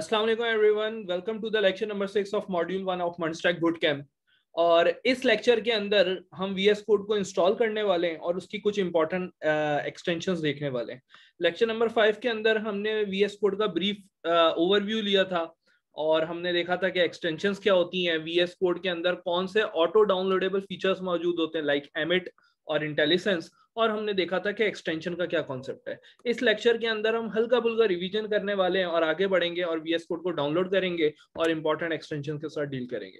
अस्सलाम वालेकुम everyone welcome to the lecture number six of module one of MERN stack boot camp और इस लेक्चर के अंदर हम वी एस कोड को इंस्टॉल करने वाले हैं और उसकी कुछ इंपॉर्टेंट एक्सटेंशन uh, देखने वाले हैं लेक्चर नंबर फाइव के अंदर हमने वी एस कोड का ब्रीफ ओवरव्यू uh, लिया था और हमने देखा था कि एक्सटेंशन क्या होती हैं वी एस कोड के अंदर कौन से ऑटो डाउनलोडेबल फीचर्स मौजूद होते हैं लाइक एमिट और इंटेलिजेंस और हमने देखा था कि एक्सटेंशन का क्या कॉन्सेप्ट है इस लेक्चर के अंदर हम हल्का बुल्का रिवीजन करने वाले हैं और आगे बढ़ेंगे और वीएस कोड को डाउनलोड करेंगे और इम्पोर्टेंट एक्सटेंशन के साथ डील करेंगे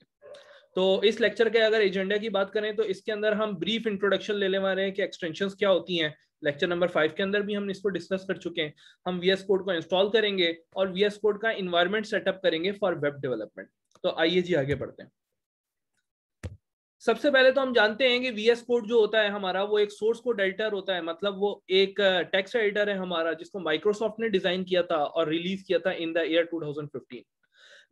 तो इस लेक्चर के अगर एजेंडा की बात करें तो इसके अंदर हम ब्रीफ इंट्रोडक्शन लेने वाले हैं कि एक्सटेंशन क्या होती है लेक्चर नंबर फाइव के अंदर भी हम इसको डिस्कस कर चुके हैं हम वीएस कोड को इंस्टॉल करेंगे और वीएस कोड का इन्वायरमेंट सेटअप करेंगे फॉर वेब डेवलपमेंट तो आइए जी आगे बढ़ते हैं सबसे पहले तो हम जानते हैं कि वीएस कोड जो होता है हमारा वो एक सोर्स कोड एडिटर होता है मतलब वो एक टेक्स्ट एडिटर है हमारा जिसको माइक्रोसॉफ्ट ने डिजाइन किया था और रिलीज किया था in the year 2015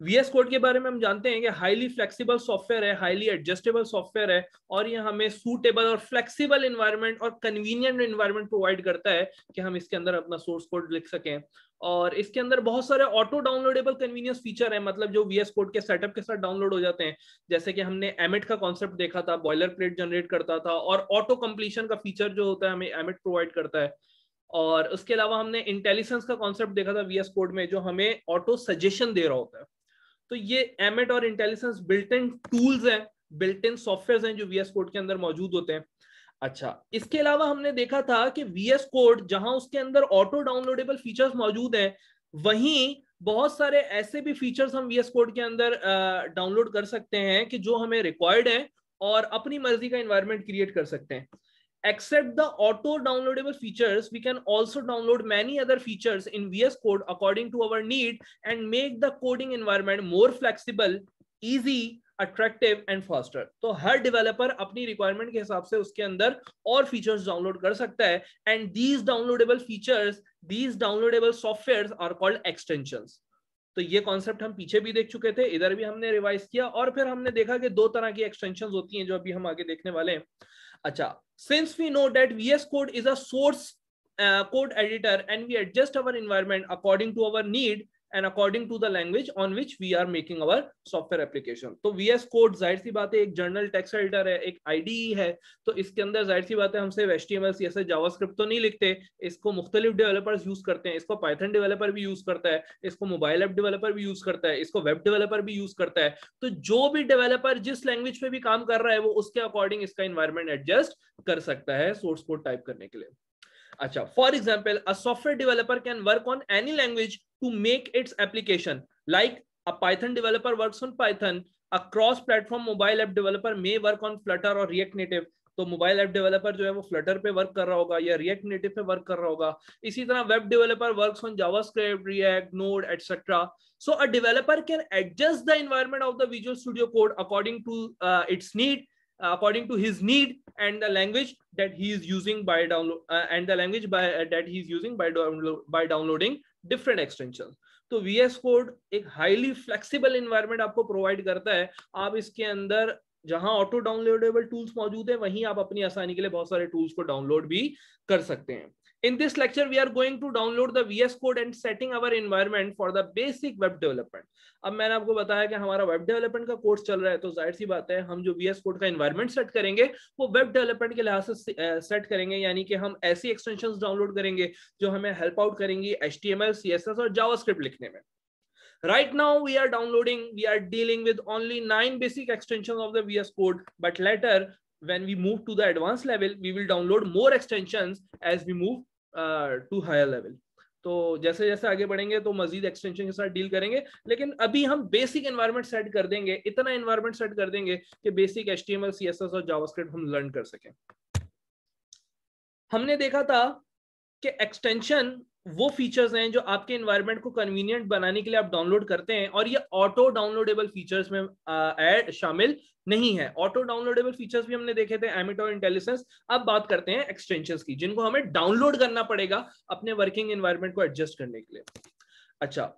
VS code के बारे में हम जानते हैं कि हाईली फ्लेक्सिबल सॉफ्टवेयर है हाईली एडजस्टेबल सॉफ्टवेयर है और ये हमें सूटेबल और फ्लेक्सिबल इन्वायरमेंट और कन्वीनियंट इन्वायरमेंट प्रोवाइड करता है कि हम इसके अंदर अपना सोर्स कोड लिख सकें और इसके अंदर बहुत सारे ऑटो डाउनलोडेबल कन्वीनियंस फीचर है मतलब जो वीएस कोड के सेटअप के साथ डाउनलोड हो जाते हैं जैसे कि हमने एमिट का कॉन्सेप्ट देखा था बॉयलर प्लेट जनरेट करता था और ऑटो कंप्लीशन का फीचर जो होता है हमें एमिट प्रोवाइड करता है और उसके अलावा हमने इंटेलिजेंस का कॉन्सेप्ट देखा था वीएस कोड में जो हमें ऑटो सजेशन दे रहा होता है तो ये एमेट और इंटेलिजेंस बिल्ट इन टूल्स हैं बिल्ट इन सॉफ्टवेयर हैं जो वीएस कोड के अंदर मौजूद होते हैं अच्छा इसके अलावा हमने देखा था कि वीएस कोड जहां उसके अंदर ऑटो डाउनलोडेबल फीचर्स मौजूद हैं वहीं बहुत सारे ऐसे भी फीचर्स हम वीएस कोड के अंदर डाउनलोड कर सकते हैं कि जो हमें रिक्वायर्ड है और अपनी मर्जी का इन्वायरमेंट क्रिएट कर सकते हैं Except the auto downloadable features, we can also download many other features in VS Code according to our need and make the coding environment more flexible, easy, attractive and faster so her developer apni requirement ke hisab se uske andar aur features download kar sakta hai and these downloadable features these downloadable softwares are called extensions तो ये concept हम पीछे भी देख चुके थे इधर भी हमने रिवाइज किया और फिर हमने देखा कि दो तरह की एक्सटेंशन होती हैं जो अभी हम आगे देखने वाले हैं Acha. Since we know that VS Code is a source uh, code editor and we adjust our environment according to our need, and according to the language on which we are making our software application तो V S code जाहिर सी बात है एक journal text editor है एक आई e है तो इसके अंदर जाहिर सी बात है हमसे सिर्फ H T M L C JavaScript तो नहीं लिखते इसको मुख्तलिफ डेवलपर्स यूज करते हैं इसको पाइथन डेवलपर भी यूज करता है इसको मोबाइल ऐप डेवलपर भी यूज करता है इसको वेब डेवलपर भी यूज करता है तो जो भी डेवलपर जिस लैंग्वेज पे भी काम कर रहा है वो उसके अकॉर्डिंग इसका इन्वायरमेंट एडजस्ट कर सकता है सोर्स कोड टाइप करने के लिए For example, a software developer can work on any language to make its application. Like a Python developer works on Python, a cross-platform mobile app developer may work on Flutter or React Native. तो mobile app developer जो है वो Flutter पे work कर रहा होगा या react native पे वर्क कर रहा होगा इसी तरह web developer works on JavaScript React Node etcetera so a developer can adjust the environment of the Visual studio Code according to its need according to his need and the language that he is using by download uh, and the language by uh, that he is using by download by downloading different extensions तो VS Code code एक highly flexible environment आपको provide करता है आप इसके अंदर जहां auto downloadable tools मौजूद है वहीं आप अपनी आसानी के लिए बहुत सारे टूल्स को डाउनलोड भी कर सकते हैं In this lecture, we are going to download the VS Code and setting our environment for the basic web development. ab maine aapko bataya ki hamara web development ka course chal raha hai to zahir si baat hai hum jo VS Code ka environment set karenge wo web development ke lihaz se set karenge yani ki hum aisi extensions download karenge jo hame help out karengi html css aur javascript likhne mein right now we are downloading we are dealing with only nine basic extensions of the vs code but later when we move to the advanced level we will download more extensions as we move to higher level तो जैसे जैसे आगे बढ़ेंगे तो मजीद extension के साथ deal करेंगे लेकिन अभी हम बेसिक एनवायरमेंट सेट कर देंगे इतना एनवायरमेंट सेट कर देंगे कि basic H T M L C S S और जावास्क्रिप्ट हम लर्न कर सकें हमने देखा था कि एक्सटेंशन वो फीचर्स हैं जो आपके एनवायरमेंट को कन्वीनियंट बनाने के लिए आप डाउनलोड करते हैं और ये ऑटो डाउनलोडेबल फीचर्स में ऐड uh, शामिल नहीं है ऑटो डाउनलोडेबल फीचर्स भी हमने देखे थे एमिटो इंटेलिजेंस अब बात करते हैं एक्सटेंशन की जिनको हमें डाउनलोड करना पड़ेगा अपने वर्किंग एनवायरमेंट को एडजस्ट करने के लिए अच्छा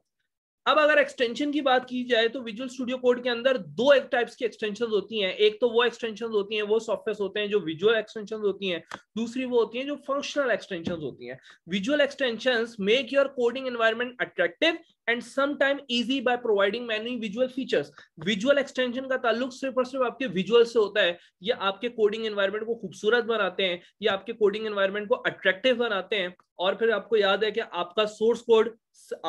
अब अगर एक्सटेंशन की बात की जाए तो विजुअल स्टूडियो कोड के अंदर दो एक टाइप्स की एक्सटेंशन होती हैं एक तो वो एक्सटेंशन होती हैं वो सॉफ्टवेयर होते हैं जो विजुअल एक्सटेंशन होती हैं दूसरी वो होती हैं जो फंक्शनल एक्सटेंशन होती हैं visual extension make your coding environment attractive and sometime easy by providing many visual features visual extension का ताल्लुक सिर्फ और सिर्फ आपके विजुअल से होता है ये आपके कोडिंग एनवायरमेंट को खूबसूरत बनाते हैं ये आपके कोडिंग एनवायरमेंट को अट्रैक्टिव बनाते हैं और फिर आपको याद है कि आपका सोर्स कोड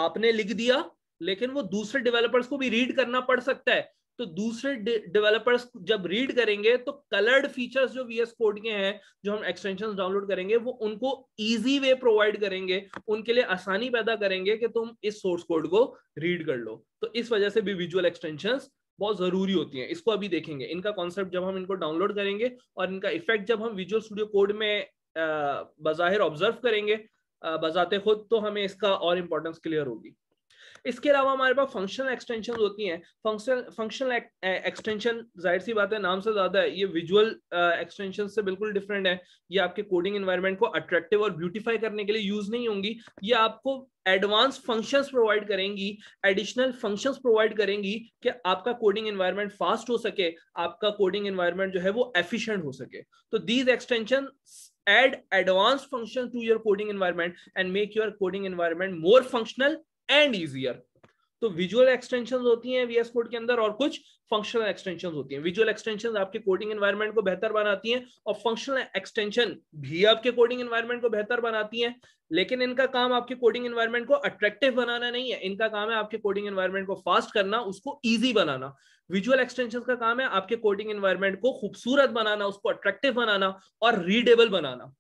आपने लिख दिया लेकिन वो दूसरे डेवलपर्स को भी रीड करना पड़ सकता है तो दूसरे डेवलपर्स जब रीड करेंगे तो कलर्ड फीचर्स जो वीएस कोड के हैं जो हम एक्सटेंशन डाउनलोड करेंगे वो उनको इजी वे प्रोवाइड करेंगे उनके लिए आसानी पैदा करेंगे कि तुम इस सोर्स कोड को रीड कर लो तो इस वजह से भी विजुअल एक्सटेंशन बहुत जरूरी होती हैं इसको अभी देखेंगे इनका कॉन्सेप्ट जब हम इनको डाउनलोड करेंगे और इनका इफेक्ट जब हम विजुअल स्टूडियो कोड में बाहिर ऑब्जर्व करेंगे बजाते खुद तो हमें इसका और इम्पोर्टेंस क्लियर होगी इसके अलावा हमारे पास फंक्शनल एक्सटेंशन होती हैं फंक्शनल फंक्शनल एक्सटेंशन जाहिर सी बात है नाम से ज्यादा है ये विजुअल एक्सटेंशन से बिल्कुल डिफरेंट है ये आपके कोडिंग एनवायरमेंट को अट्रैक्टिव और ब्यूटीफाई करने के लिए यूज नहीं होंगी ये आपको एडवांस फंक्शंस प्रोवाइड करेंगी एडिशनल फंक्शंस प्रोवाइड करेंगी कि आपका कोडिंग एनवायरमेंट फास्ट हो सके आपका कोडिंग एनवायरमेंट जो है वो एफिशिएंट हो सके तो these extension add advance function to your coding environment and make your coding environment more functional and easier तो विजुअल एक्सटेंशन होती हैं वीएस कोड के अंदर और कुछ फंक्शनल एक्सटेंशन होती हैं विजुअल एक्सटेंशन आपके कोडिंग एनवायरमेंट को बेहतर बनाती हैं और फंक्शनल एक्सटेंशन भी आपके कोडिंग एनवायरमेंट को बेहतर बनाती हैं लेकिन इनका काम आपके कोडिंग एनवायरमेंट को अट्रैक्टिव बनाना नहीं है इनका काम है आपके कोडिंग एनवायरमेंट को फास्ट करना उसको ईजी बनाना विजुअल एक्सटेंशन का काम है आपके कोडिंग एनवायरमेंट को खूबसूरत बनाना उसको अट्रैक्टिव बनाना और रीडेबल बनाना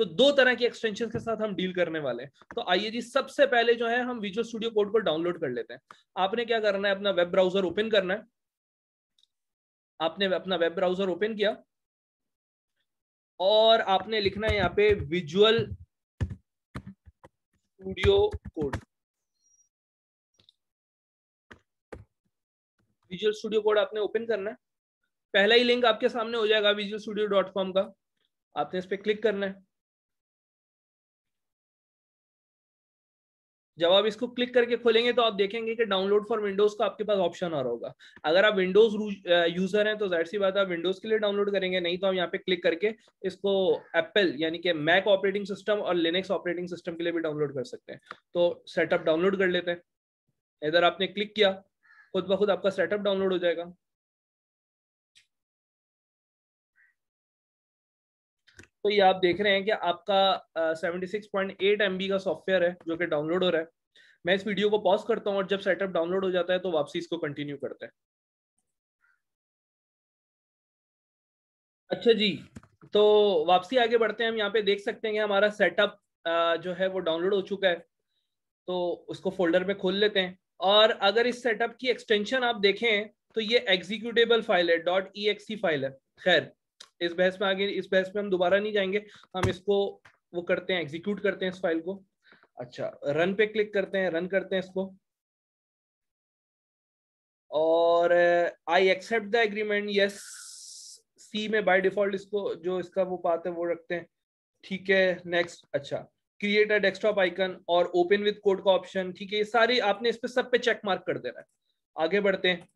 तो दो तरह की एक्सटेंशन के साथ हम डील करने वाले हैं तो आइए जी सबसे पहले जो है हम विजुअल स्टूडियो कोड को डाउनलोड कर लेते हैं आपने क्या करना है अपना वेब ब्राउजर ओपन करना है आपने अपना वेब ब्राउजर ओपन किया और आपने लिखना है यहाँ पे visual studio code visual studio code आपने ओपन करना है पहला ही लिंक आपके सामने हो जाएगा विजुअल स्टूडियो डॉट कॉम का आपने इस पर क्लिक करना है जब आप इसको क्लिक करके खोलेंगे तो आप देखेंगे कि डाउनलोड फॉर विंडोज का आपके पास ऑप्शन आ रहा होगा अगर आप विंडोज यूजर हैं तो जाहिर सी बात है विंडोज के लिए डाउनलोड करेंगे नहीं तो हम यहाँ पे क्लिक करके इसको एप्पल यानी कि मैक ऑपरेटिंग सिस्टम और लिनक्स ऑपरेटिंग सिस्टम के लिए भी डाउनलोड कर सकते हैं तो सेटअप डाउनलोड कर लेते हैं इधर आपने क्लिक किया खुद ब खुद आपका सेटअप डाउनलोड हो जाएगा तो ये आप देख रहे हैं कि आपका seventy six point eight M B का सॉफ्टवेयर है जो कि डाउनलोड हो रहा है मैं इस वीडियो को पॉज करता हूँ और जब सेटअप डाउनलोड हो जाता है तो वापसी इसको कंटिन्यू करते हैं अच्छा जी तो वापसी आगे बढ़ते हैं हम यहाँ पे देख सकते हैं कि हमारा सेटअप जो है वो डाउनलोड हो चुका है तो उसको फोल्डर में खोल लेते हैं और अगर इस सेटअप की एक्सटेंशन आप देखें तो ये एग्जीक्यूटेबल फाइल है डॉट ई फाइल है खैर इस बहस में आगे इस बहस में हम दोबारा नहीं जाएंगे तो हम इसको वो करते हैं एग्जीक्यूट करते हैं इस फाइल को अच्छा रन पे क्लिक करते हैं रन करते हैं इसको और I accept the agreement yes C में बाय डिफॉल्ट इसको जो इसका वो पात है वो रखते हैं ठीक है नेक्स्ट अच्छा क्रिएट अ डेस्कटॉप आइकन और ओपन विद कोड का ऑप्शन ठीक है ये सारी आपने इस पे सब पे चेक मार्क कर देना है आगे बढ़ते हैं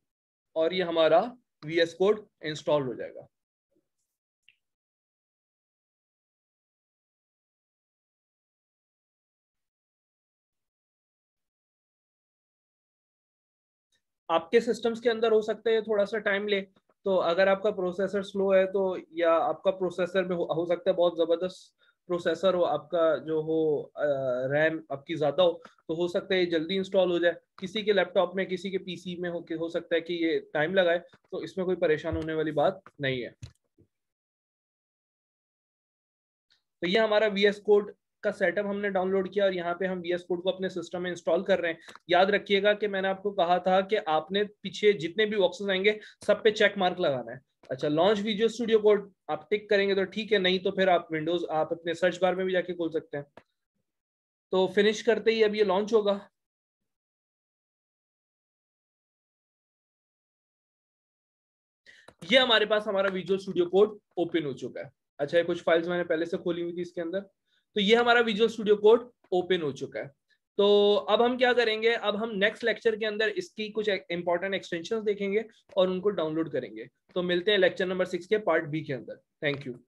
और ये हमारा वी एस कोड इंस्टॉल हो जाएगा आपके सिस्टम्स के अंदर हो सकता है थोड़ा सा टाइम ले तो अगर आपका प्रोसेसर स्लो है तो या आपका प्रोसेसर में हो, हो सकता है बहुत ज़बरदस्त प्रोसेसर हो आपका जो हो रैम आपकी ज़्यादा हो तो हो सकता है ये जल्दी इंस्टॉल हो जाए किसी के लैपटॉप में किसी के पीसी में हो हो सकता है कि ये टाइम लगाए तो इसमें कोई परेशान होने वाली बात नहीं है तो ये हमारा वी एस कोड का सेटअप हमने डाउनलोड किया और यहाँ पे हम वीएस कोड को अपने सिस्टम में इंस्टॉल कर रहे हैं याद रखिएगा कि मैंने आपको कहा था कि आपने पीछे जितने भी बॉक्सेस आएंगे सब पे चेक मार्क लगाना है अच्छा लॉन्च वीडियो स्टूडियो कोड आप टिक करेंगे तो ठीक है नहीं तो फिर आप विंडोज आप अपने सर्च बार में भी जाके खोल सकते हैं तो फिनिश करते ही अब ये लॉन्च होगा ये हमारे पास हमारा विजुअल स्टूडियो कोड ओपन हो चुका है अच्छा ये कुछ फाइल्स मैंने पहले से खोली हुई थी इसके अंदर तो ये हमारा विजुअल स्टूडियो कोड ओपन हो चुका है तो अब हम क्या करेंगे अब हम नेक्स्ट लेक्चर के अंदर इसकी कुछ इंपॉर्टेंट एक्सटेंशन देखेंगे और उनको डाउनलोड करेंगे तो मिलते हैं लेक्चर नंबर सिक्स के पार्ट बी के अंदर थैंक यू